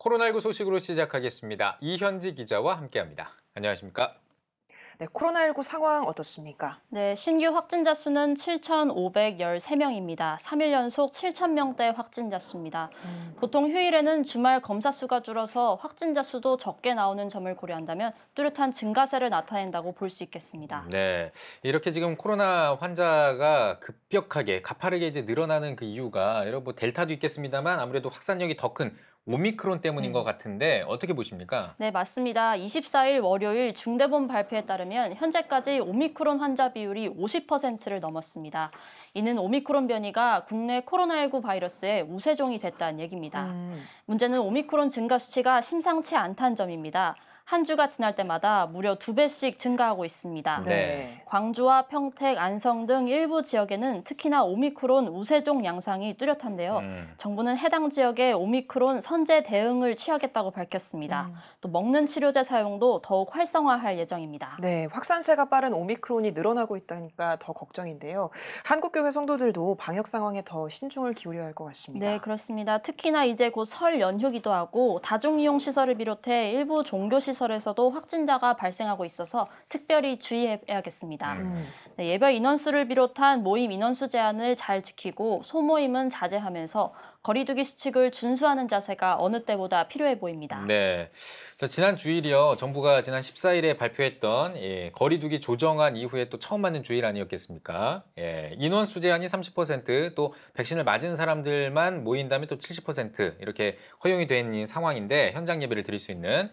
코로나19 소식으로 시작하겠습니다. 이현지 기자와 함께합니다. 안녕하십니까? 네, 코로나19 상황 어떻습니까? 네, 신규 확진자 수는 7,513명입니다. 3일 연속 7,000명대 확진자 수입니다. 음. 보통 휴일에는 주말 검사 수가 줄어서 확진자 수도 적게 나오는 점을 고려한다면 뚜렷한 증가세를 나타낸다고 볼 수 있겠습니다. 음, 네, 이렇게 지금 코로나 환자가 급격하게 가파르게 이제 늘어나는 그 이유가 여러 뭐 델타도 있겠습니다만 아무래도 확산력이 더큰 오미크론 때문인 음. 것 네. 같은데 어떻게 보십니까? 네, 맞습니다. 24일 월요일 중대본 발표에 따르면 현재까지 오미크론 환자 비율이 50%를 넘었습니다. 이는 오미크론 변이가 국내 코로나19 바이러스의 우세종이 됐다는 얘기입니다. 음. 문제는 오미크론 증가 수치가 심상치 않다는 점입니다. 한 주가 지날 때마다 무려 두 배씩 증가하고 있습니다. 네. 광주와 평택, 안성 등 일부 지역에는 특히나 오미크론 우세종 양상이 뚜렷한데요. 음. 정부는 해당 지역에 오미크론 선제 대응을 취하겠다고 밝혔습니다. 음. 또 먹는 치료제 사용도 더욱 활성화할 예정입니다. 네, 확산세가 빠른 오미크론이 늘어나고 있다니까 더 걱정인데요. 한국교회 성도들도 방역 상황에 더 신중을 기울여야 할 것 같습니다. 네, 그렇습니다. 특히나 이제 곧 설 연휴기도 하고 다중이용 시설을 비롯해 일부 종교 시설 시설에서도 확진자가 발생하고 있어서 특별히 주의해야겠습니다. 음. 음. 네, 예배 인원수를 비롯한 모임 인원수 제한을 잘 지키고 소모임은 자제하면서 거리두기 수칙을 준수하는 자세가 어느 때보다 필요해 보입니다. 네. 지난 주일이요. 정부가 지난 14일에 발표했던 예, 거리두기 조정안 이후에 또 처음 맞는 주일 아니었겠습니까? 예, 인원수 제한이 30%또 백신을 맞은 사람들만 모인다면 또 70% 이렇게 허용이 된 상황인데 현장 예배를 드릴 수 있는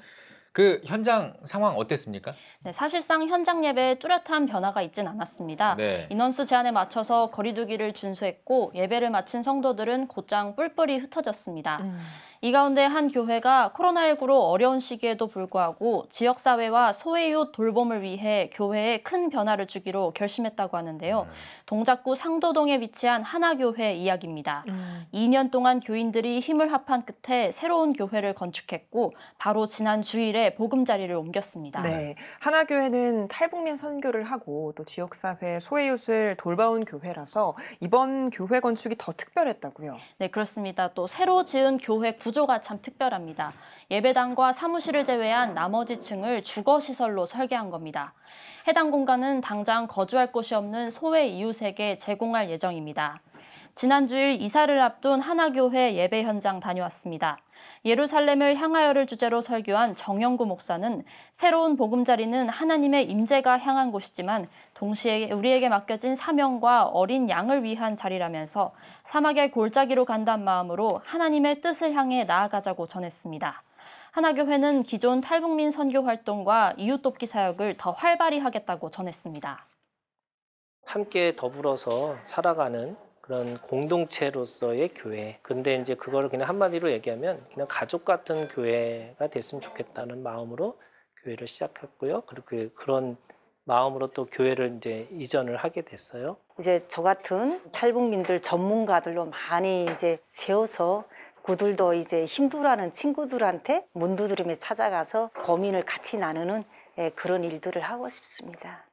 그 현장 상황 어땠습니까? 네, 사실상 현장 예배에 뚜렷한 변화가 있진 않았습니다. 네. 인원수 제한에 맞춰서 거리두기를 준수했고 예배를 마친 성도들은 곧장 뿔뿔이 흩어졌습니다. 음. 이 가운데 한 교회가 코로나19로 어려운 시기에도 불구하고 지역사회와 소외요 돌봄을 위해 교회에 큰 변화를 주기로 결심했다고 하는데요. 네. 동작구 상도동에 위치한 하나교회 이야기입니다. 음. 2년 동안 교인들이 힘을 합한 끝에 새로운 교회를 건축했고 바로 지난 주일에 보금자리를 옮겼습니다. 네, 하나교회는 탈북민 선교를 하고 또 지역사회 소외이웃을 돌봐온 교회라서 이번 교회 건축이 더 특별했다고요. 네, 그렇습니다. 또 새로 지은 교회 구조가 참 특별합니다. 예배당과 사무실을 제외한 나머지 층을 주거시설로 설계한 겁니다. 해당 공간은 당장 거주할 곳이 없는 소외 이웃에게 제공할 예정입니다. 지난주일 이사를 앞둔 하나교회 예배 현장 다녀왔습니다. 예루살렘을 향하여를 주제로 설교한 정영구 목사는 새로운 보금자리는 하나님의 임재가 향한 곳이지만 동시에 우리에게 맡겨진 사명과 어린 양을 위한 자리라면서 사막의 골짜기로 간단 마음으로 하나님의 뜻을 향해 나아가자고 전했습니다. 하나교회는 기존 탈북민 선교 활동과 이웃돕기 사역을 더 활발히 하겠다고 전했습니다. 함께 더불어서 살아가는 그런 공동체로서의 교회. 근데 이제 그거를 그냥 한마디로 얘기하면 그냥 가족 같은 교회가 됐으면 좋겠다는 마음으로 교회를 시작했고요. 그리고 그, 그런 마음으로 또 교회를 이제 이전을 하게 됐어요. 이제 저 같은 탈북민들 전문가들로 많이 이제 세워서 그들도 이제 힘들어하는 친구들한테 문두드림에 찾아가서 고민을 같이 나누는 예, 그런 일들을 하고 싶습니다.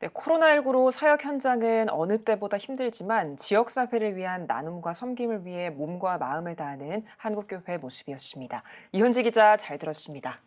네, 코로나19로 사역 현장은 어느 때보다 힘들지만 지역사회를 위한 나눔과 섬김을 위해 몸과 마음을 다하는 한국교회의 모습이었습니다. 이현지 기자 잘 들었습니다.